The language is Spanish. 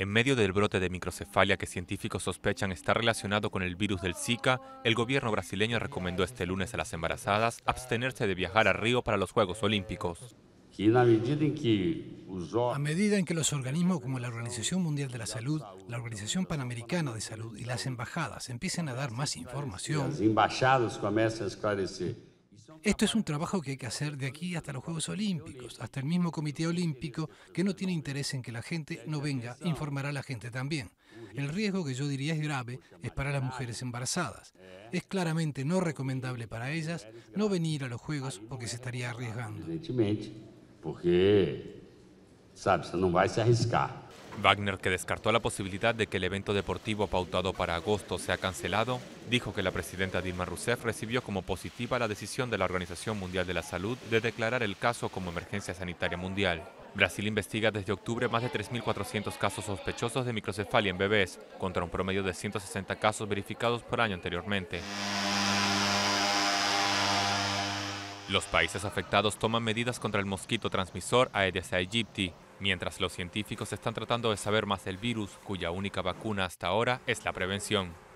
En medio del brote de microcefalia que científicos sospechan está relacionado con el virus del Zika, el gobierno brasileño recomendó este lunes a las embarazadas abstenerse de viajar a Río para los Juegos Olímpicos. A medida en que los organismos como la Organización Mundial de la Salud, la Organización Panamericana de Salud y las embajadas empiecen a dar más información, las embajadas comienzan a esclarecer esto es un trabajo que hay que hacer de aquí hasta los Juegos Olímpicos, hasta el mismo Comité Olímpico, que no tiene interés en que la gente no venga, informará a la gente también. El riesgo que yo diría es grave es para las mujeres embarazadas. Es claramente no recomendable para ellas no venir a los Juegos porque se estaría arriesgando. Porque, sabes, no va a Wagner, que descartó la posibilidad de que el evento deportivo pautado para agosto sea cancelado, dijo que la presidenta Dilma Rousseff recibió como positiva la decisión de la Organización Mundial de la Salud de declarar el caso como emergencia sanitaria mundial. Brasil investiga desde octubre más de 3.400 casos sospechosos de microcefalia en bebés, contra un promedio de 160 casos verificados por año anteriormente. Los países afectados toman medidas contra el mosquito transmisor Aedes aegypti, mientras los científicos están tratando de saber más del virus, cuya única vacuna hasta ahora es la prevención.